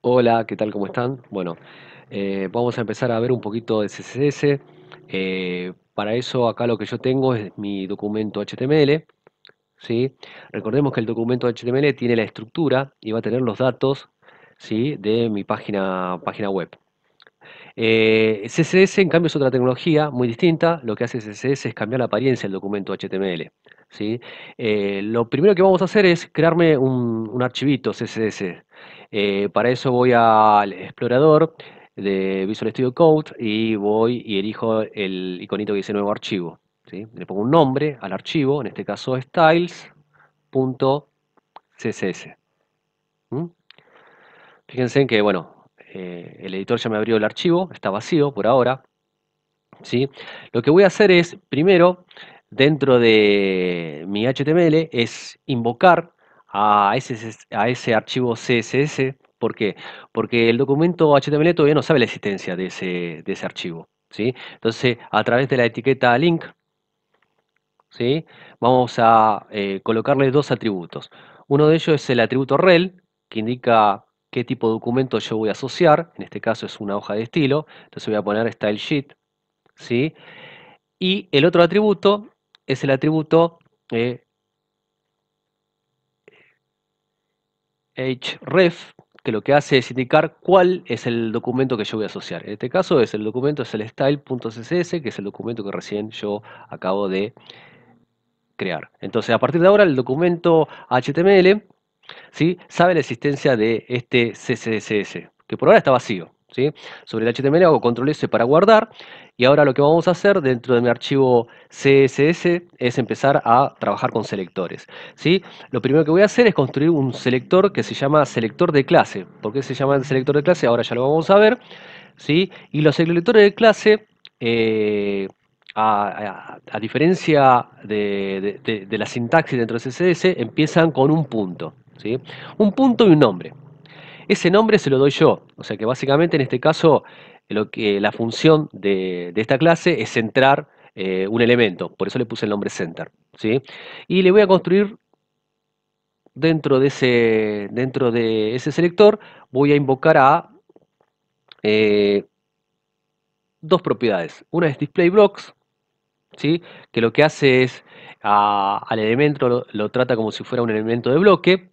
Hola, ¿qué tal? ¿Cómo están? Bueno, eh, vamos a empezar a ver un poquito de CSS. Eh, para eso acá lo que yo tengo es mi documento HTML. ¿sí? Recordemos que el documento HTML tiene la estructura y va a tener los datos ¿sí? de mi página, página web. Eh, CSS en cambio es otra tecnología muy distinta. Lo que hace CSS es cambiar la apariencia del documento HTML. ¿sí? lo primero que vamos a hacer es crearme un, un archivito CSS. Eh, para eso voy al explorador de Visual Studio Code y voy y elijo el iconito que dice nuevo archivo. Le pongo un nombre al archivo, en este caso styles.css. Fíjense Fíjense que, bueno, eh, el editor ya me abrió el archivo, está vacío por ahora. Lo que voy a hacer es, primero, dentro de mi HTML, es invocar a ese, a ese archivo CSS. ¿Por qué? Porque el documento HTML todavía no sabe la existencia de ese, archivo. ¿sí? Entonces, a través de la etiqueta link, ¿sí? vamos a eh, colocarle dos atributos. Uno de ellos es el atributo rel, que indica qué tipo de documento yo voy a asociar. En este caso es una hoja de estilo. Entonces voy a poner style sheet. ¿sí? Y el otro atributo es el atributo eh, href, que lo que hace es indicar cuál es el documento que yo voy a asociar. En este caso es el documento es el style.css, que es el documento que recién yo acabo de crear. Entonces, a partir de ahora, el documento HTML ¿sí? sabe la existencia de este CSS, que por ahora está vacío. ¿sí? Sobre el HTML hago control S para guardar y ahora lo que vamos a hacer dentro de mi archivo CSS es empezar a trabajar con selectores. ¿sí? Lo primero que voy a hacer es construir un selector que se llama selector de clase. ¿Por qué se llama selector de clase? Ahora ya lo vamos a ver. ¿sí? Y los selectores de clase, eh, a, diferencia de, la sintaxis dentro de CSS, empiezan con un punto. ¿sí? Un punto y un nombre. Ese nombre se lo doy yo. O sea que básicamente en este caso que, la función de, esta clase es centrar eh, un elemento, por eso le puse el nombre center. ¿sí? Y le voy a construir dentro de ese, selector, voy a invocar a eh, dos propiedades. Una es display blocks, ¿sí? que lo que hace es al elemento lo, lo, trata como si fuera un elemento de bloque.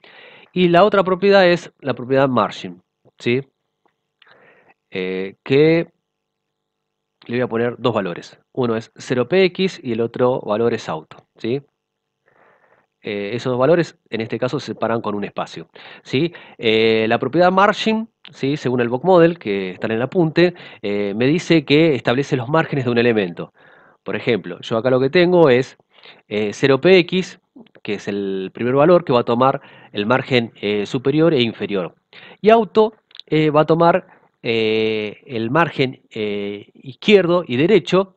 Y la otra propiedad es la propiedad margin. ¿sí? Eh, que le voy a poner dos valores. Uno es 0px y el otro valor es auto. ¿sí? Eh, esos dos valores en este caso se separan con un espacio. ¿sí? Eh, la propiedad margin, ¿sí? según el book model que está en el apunte, me dice que establece los márgenes de un elemento. Por ejemplo, yo acá lo que tengo es 0px, que es el primer valor que va a tomar el margen superior e inferior. Y auto va a tomar eh, el margen eh, izquierdo y derecho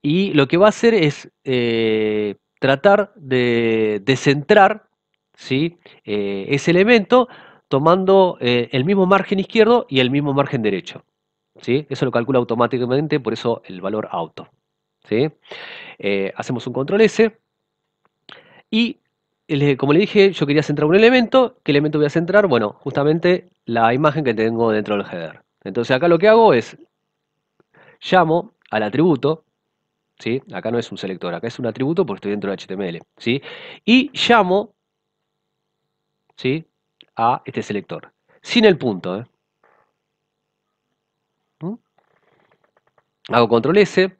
y lo que va a hacer es eh, tratar de, centrar ese elemento tomando el mismo margen izquierdo y el mismo margen derecho. ¿sí? Eso lo calcula automáticamente, por eso el valor auto. hacemos un control S y como le dije, yo quería centrar un elemento. ¿Qué elemento voy a centrar? Bueno, justamente la imagen que tengo dentro del header. Entonces acá lo que hago es, llamo al atributo, ¿sí? acá no es un selector, acá es un atributo porque estoy dentro de HTML, ¿sí? y llamo ¿sí? a este selector, sin el punto. ¿eh? ¿Mm? Hago control S,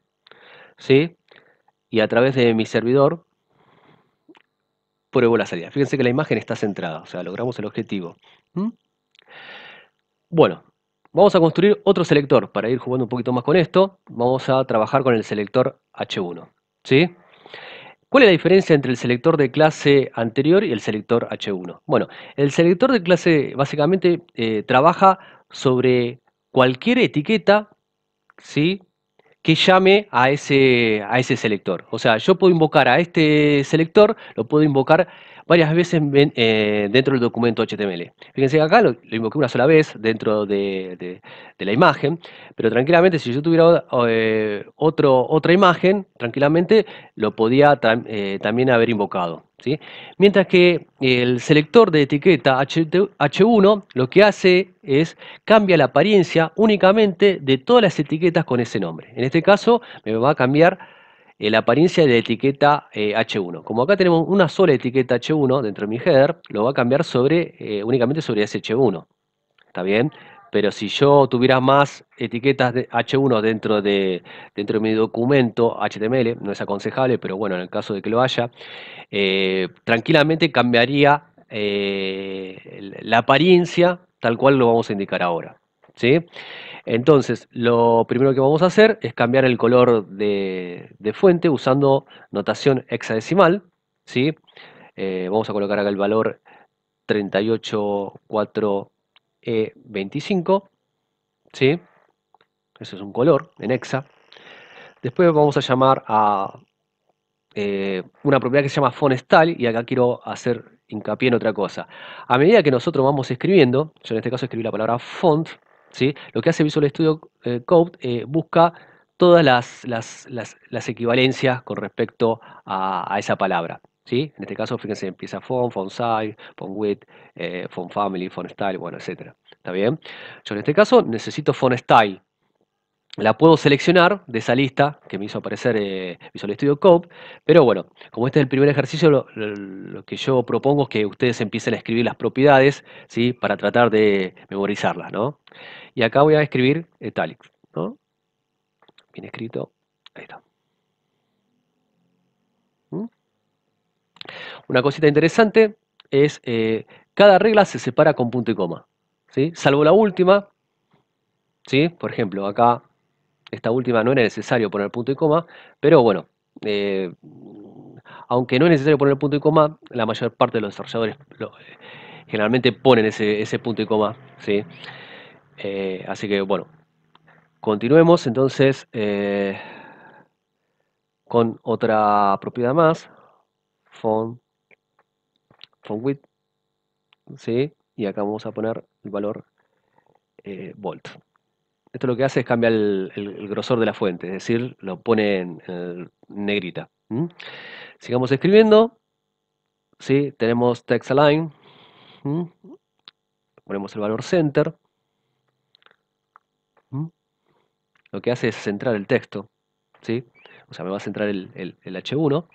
¿sí? y a través de mi servidor pruebo la salida. Fíjense que la imagen está centrada, o sea, logramos el objetivo. ¿Mm? Bueno, Vamos a construir otro selector para ir jugando un poquito más con esto. Vamos a trabajar con el selector H1. ¿sí? ¿Cuál es la diferencia entre el selector de clase anterior y el selector H1? Bueno, el selector de clase básicamente eh, trabaja sobre cualquier etiqueta ¿sí? que llame a ese, a ese selector. O sea, yo puedo invocar a este selector, lo puedo invocar varias veces eh, dentro del documento HTML. Fíjense que acá lo, invoqué una sola vez dentro de, la imagen, pero tranquilamente si yo tuviera eh, otro, otra imagen, tranquilamente lo podía eh, también haber invocado. ¿sí? Mientras que el selector de etiqueta H1 lo que hace es cambia la apariencia únicamente de todas las etiquetas con ese nombre. En este caso me va a cambiar eh, la apariencia de la etiqueta H1. Eh, Como acá tenemos una sola etiqueta H1 dentro de mi header, lo va a cambiar sobre, eh, únicamente sobre SH1. ¿Está bien? Pero si yo tuviera más etiquetas de H1 dentro de, dentro de mi documento HTML, no es aconsejable, pero bueno, en el caso de que lo haya, tranquilamente cambiaría la apariencia tal cual lo vamos a indicar ahora. ¿sí? Entonces, lo primero que vamos a hacer es cambiar el color de, fuente usando notación hexadecimal. ¿sí? Eh, vamos a colocar acá el valor 384E25. E ¿sí? Eso es un color en hexa. Después vamos a llamar a eh, una propiedad que se llama font-style, y acá quiero hacer hincapié en otra cosa. A medida que nosotros vamos escribiendo, yo en este caso escribí la palabra font, lo que hace Visual Studio eh, Code eh, busca todas las, equivalencias con respecto a, esa palabra. ¿sí? En este caso, fíjense, empieza font, font size, font width, eh, font family, font style, bueno, etc. ¿Está bien? Yo en este caso necesito font style la puedo seleccionar de esa lista que me hizo aparecer eh, Visual Studio Code, pero bueno, como este es el primer ejercicio, lo, que yo propongo es que ustedes empiecen a escribir las propiedades, ¿sí? Para tratar de memorizarlas, Y acá voy a escribir italics, Bien escrito, ahí está. ¿Mm? Una cosita interesante es, eh, cada regla se separa con punto y coma, ¿sí? Salvo la última, ¿sí? Por ejemplo, acá esta última no era necesario poner punto y coma, pero bueno, eh, aunque no es necesario poner punto y coma, la mayor parte de los desarrolladores generalmente ponen ese, punto y coma, ¿sí? Eh, así que bueno, continuemos entonces eh, con otra propiedad más, font, font width, ¿sí? y acá vamos a poner el valor volt. Esto lo que hace es cambiar el, grosor de la fuente, es decir, lo pone en, negrita. Sigamos escribiendo. ¿sí? Tenemos text align. Ponemos el valor center. Lo que hace es centrar el texto. ¿sí? O sea, me va a centrar el, H1.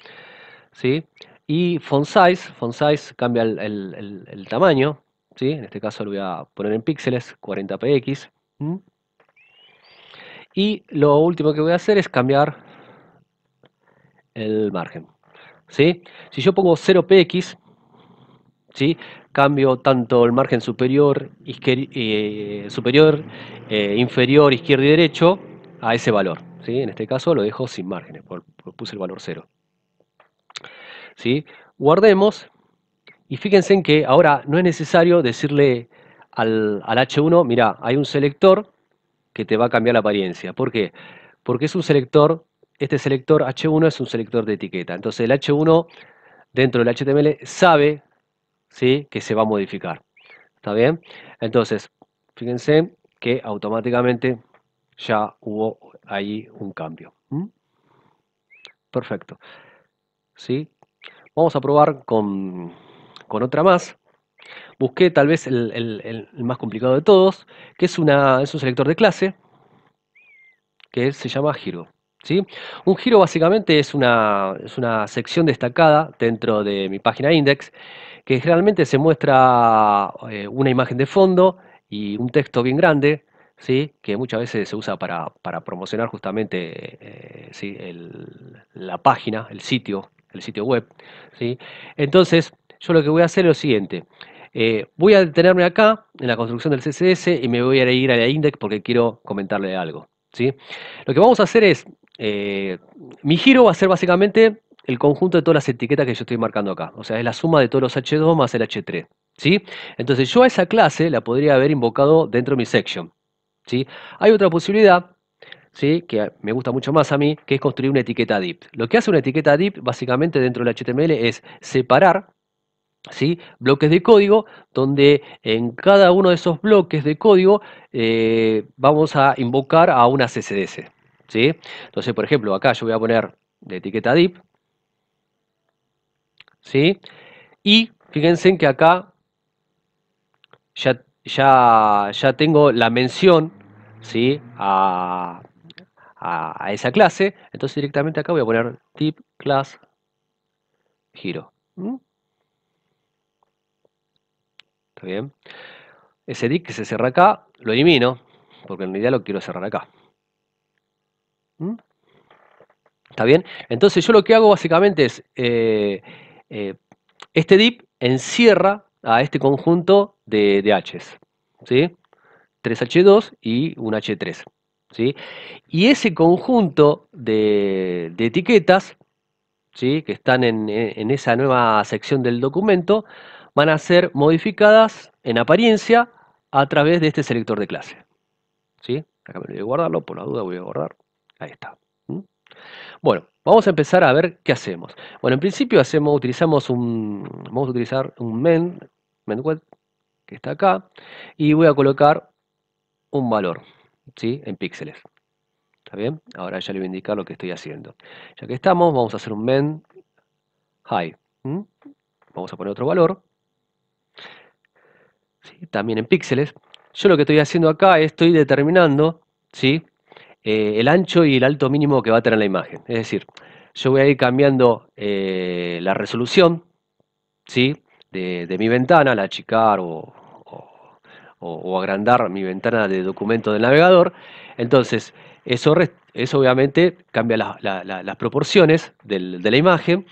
¿sí? Y font size. Font size cambia el, tamaño. ¿sí? En este caso lo voy a poner en píxeles, 40px. Y lo último que voy a hacer es cambiar el margen. Si yo pongo 0px, ¿sí? cambio tanto el margen superior, eh, superior eh, inferior, izquierdo y derecho a ese valor. ¿sí? En este caso lo dejo sin márgenes, puse el valor 0. ¿sí? Guardemos y fíjense en que ahora no es necesario decirle al, al H1, mira, hay un selector que te va a cambiar la apariencia. ¿Por qué? Porque es un selector, este selector H1 es un selector de etiqueta. Entonces el H1 dentro del HTML sabe ¿sí? que se va a modificar. ¿Está bien? Entonces, fíjense que automáticamente ya hubo ahí un cambio. ¿Mm? Perfecto. ¿Sí? Vamos a probar con, con otra más. Busqué tal vez el, más complicado de todos, que es, una, un selector de clase, que se llama giro. ¿sí? Un giro básicamente es una, sección destacada dentro de mi página index, que generalmente se muestra eh, una imagen de fondo y un texto bien grande, ¿sí? que muchas veces se usa para, promocionar justamente eh, la página, el sitio, el sitio web. Entonces, yo lo que voy a hacer es lo siguiente. Eh, voy a detenerme acá en la construcción del CSS y me voy a ir a la index porque quiero comentarle algo. ¿sí? Lo que vamos a hacer es, eh, mi giro va a ser básicamente el conjunto de todas las etiquetas que yo estoy marcando acá. O sea, es la suma de todos los H2 más el H3. ¿sí? Entonces yo a esa clase la podría haber invocado dentro de mi section. ¿sí? Hay otra posibilidad ¿Sí? que me gusta mucho más a mí, que es construir una etiqueta DIP. Lo que hace una etiqueta DIP, básicamente dentro del HTML es separar ¿sí? bloques de código, donde en cada uno de esos bloques de código eh, vamos a invocar a una CSS. ¿sí? Entonces, por ejemplo, acá yo voy a poner de etiqueta DIP ¿sí? Y fíjense que acá ya, tengo la mención ¿sí? a, esa clase. Entonces directamente acá voy a poner DIP class giro bien? Ese DIP que se cierra acá, lo elimino, porque en realidad lo quiero cerrar acá. ¿Mm? ¿Está bien? Entonces yo lo que hago básicamente es, eh, eh, este DIP encierra a este conjunto de, Hs, 3 3H2 y un H3. ¿sí? Y ese conjunto de, etiquetas ¿sí? que están en esa nueva sección del documento van a ser modificadas en apariencia a través de este selector de clase. ¿Sí? Acá me voy a guardarlo, por la duda voy a guardar. Ahí está. ¿Mm? Bueno, vamos a empezar a ver qué hacemos. Bueno, en principio hacemos, utilizamos un, vamos a utilizar un men, men que está acá, y voy a colocar un valor, ¿sí? En píxeles. ¿Está bien? Ahora ya le voy a indicar lo que estoy haciendo. Ya que estamos, vamos a hacer un men high. Vamos a poner otro valor también en píxeles. Yo lo que estoy haciendo acá es estoy determinando ¿sí? Eh, el ancho y el alto mínimo que va a tener la imagen. Es decir, yo voy a ir cambiando eh, la resolución ¿sí? de, mi ventana, al achicar o, o, agrandar mi ventana de documento del navegador. Entonces, eso eso obviamente cambia las proporciones de la imagen.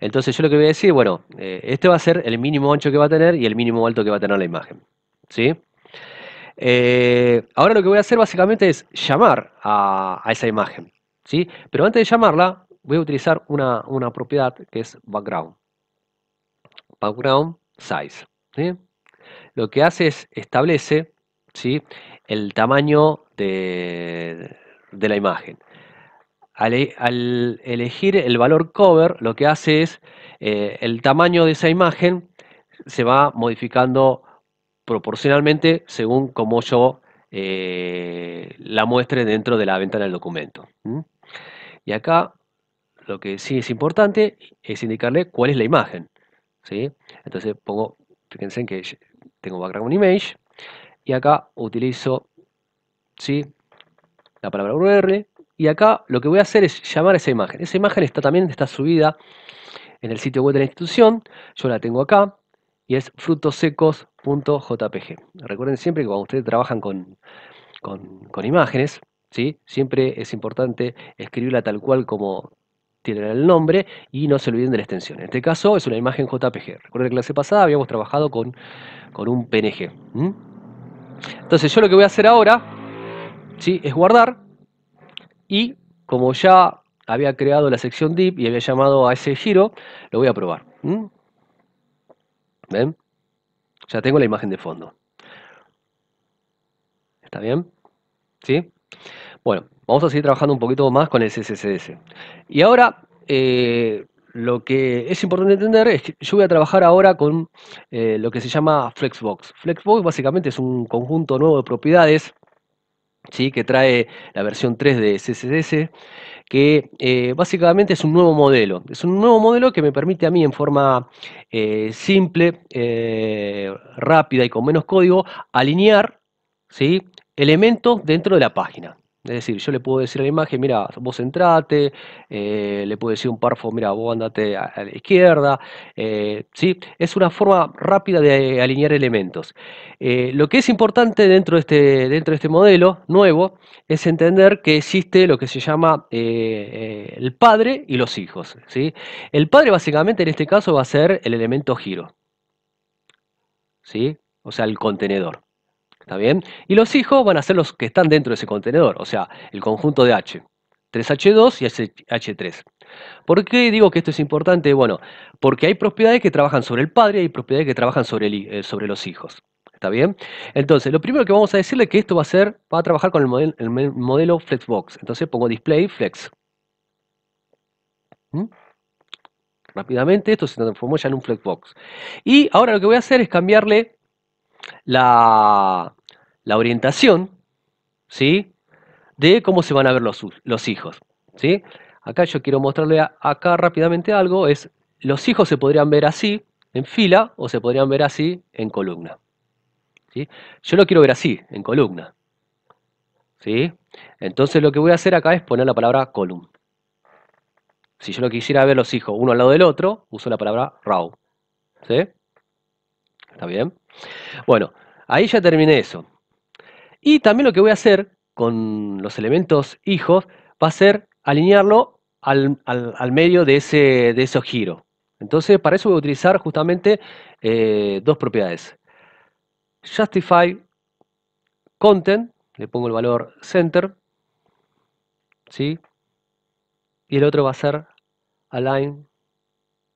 Entonces yo lo que voy a decir, bueno, eh, este va a ser el mínimo ancho que va a tener y el mínimo alto que va a tener la imagen. ¿Sí? Eh, ahora lo que voy a hacer básicamente es llamar a, esa imagen. ¿sí? Pero antes de llamarla, voy a utilizar una, propiedad que es background. Background size. Lo que hace es establece ¿sí? el tamaño de, de la imagen. E-, al, elegir el valor cover, lo que hace es eh, el tamaño de esa imagen se va modificando proporcionalmente según como yo eh, la muestre dentro de la ventana del documento. Y acá lo que sí es importante es indicarle cuál es la imagen. ¿sí? Entonces pongo, fíjense que tengo background image y acá utilizo ¿sí? la palabra URL. Y acá lo que voy a hacer es llamar a esa imagen. Esa imagen está también está subida en el sitio web de la institución. Yo la tengo acá y es frutosecos.jpg. Recuerden siempre que cuando ustedes trabajan con, imágenes, ¿sí? siempre es importante escribirla tal cual como tiene el nombre y no se olviden de la extensión. En este caso es una imagen JPG. Recuerden que la clase pasada habíamos trabajado con, con un PNG. Entonces yo lo que voy a hacer ahora es guardar y como ya había creado la sección DIP y había llamado a ese giro, lo voy a probar. ¿Mm? ¿Ven? Ya tengo la imagen de fondo. ¿Está bien? Bueno, vamos a seguir trabajando un poquito más con el CSS. Y ahora, eh, lo que es importante entender es que yo voy a trabajar ahora con eh, lo que se llama Flexbox. Flexbox básicamente es un conjunto nuevo de propiedades que trae la versión 3 de CSS, que eh, básicamente es un nuevo modelo. Es un nuevo modelo que me permite a mí en forma eh, simple, eh, rápida y con menos código, alinear ¿sí? elementos dentro de la página. Es decir, yo le puedo decir a la imagen, mira, vos entrate, eh, le puedo decir un parfo, mira, vos andate a, la izquierda, eh, Es una forma rápida de alinear elementos. Eh, lo que es importante dentro de, este, dentro este modelo nuevo es entender que existe lo que se llama el padre y los hijos, ¿sí? El padre básicamente en este caso va a ser el elemento giro, ¿sí? O sea, el contenedor. ¿Está bien? Y los hijos van a ser los que están dentro de ese contenedor, o sea, el conjunto de H. 3H2 y H3. ¿Por qué digo que esto es importante? Bueno, porque hay propiedades que trabajan sobre el padre y hay propiedades que trabajan eh, sobre, los hijos. ¿Está bien? Entonces, lo primero que vamos a decirle es que esto va a ser, va a trabajar con el modelo, Flexbox. Entonces pongo display flex. ¿Mm? Rápidamente, esto se transformó ya en un Flexbox. Y ahora lo que voy a hacer es cambiarle la, la orientación, ¿sí? De cómo se van a ver los, hijos, ¿sí? Acá yo quiero mostrarle acá rápidamente algo, es los hijos se podrían ver así, en fila, o se podrían ver así, en columna. ¿sí? Yo lo quiero ver así, en columna. ¿sí? Entonces lo que voy a hacer acá es poner la palabra column. Si yo lo quisiera ver los hijos uno al lado del otro, uso la palabra row. ¿sí? ¿Está bien? Bueno, ahí ya terminé eso. Y también lo que voy a hacer con los elementos hijos va a ser alinearlo al, medio de, ese, de Entonces, para eso voy a utilizar justamente eh, dos propiedades. Justify content, le pongo el valor center, ¿sí? Y el otro va a ser align,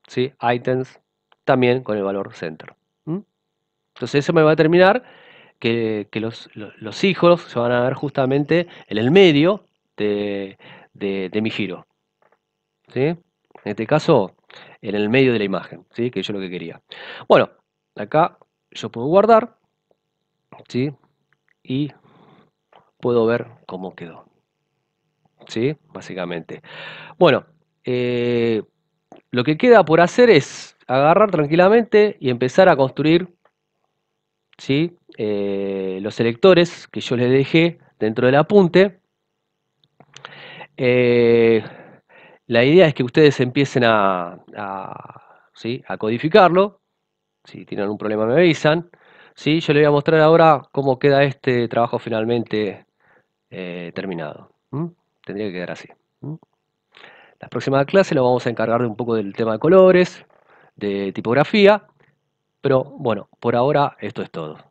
¿sí? Items, también con el valor center. Entonces eso me va a determinar que, los, hijos se van a ver justamente en el medio de, mi giro. ¿sí? En este caso, en el medio de la imagen, ¿sí? que yo lo que quería. Bueno, acá yo puedo guardar ¿sí? y puedo ver cómo quedó. ¿Sí? Básicamente. Bueno, eh, lo que queda por hacer es agarrar tranquilamente y empezar a construir ¿sí? Eh, los selectores que yo les dejé dentro del apunte. Eh, la idea es que ustedes empiecen a, codificarlo. Si tienen algún problema me avisan. ¿sí? Yo les voy a mostrar ahora cómo queda este trabajo finalmente eh, terminado. ¿Mm? Tendría que quedar así. ¿Mm? La próxima clase lo vamos a encargar de un poco del tema de colores, de tipografía. Pero bueno, por ahora esto es todo.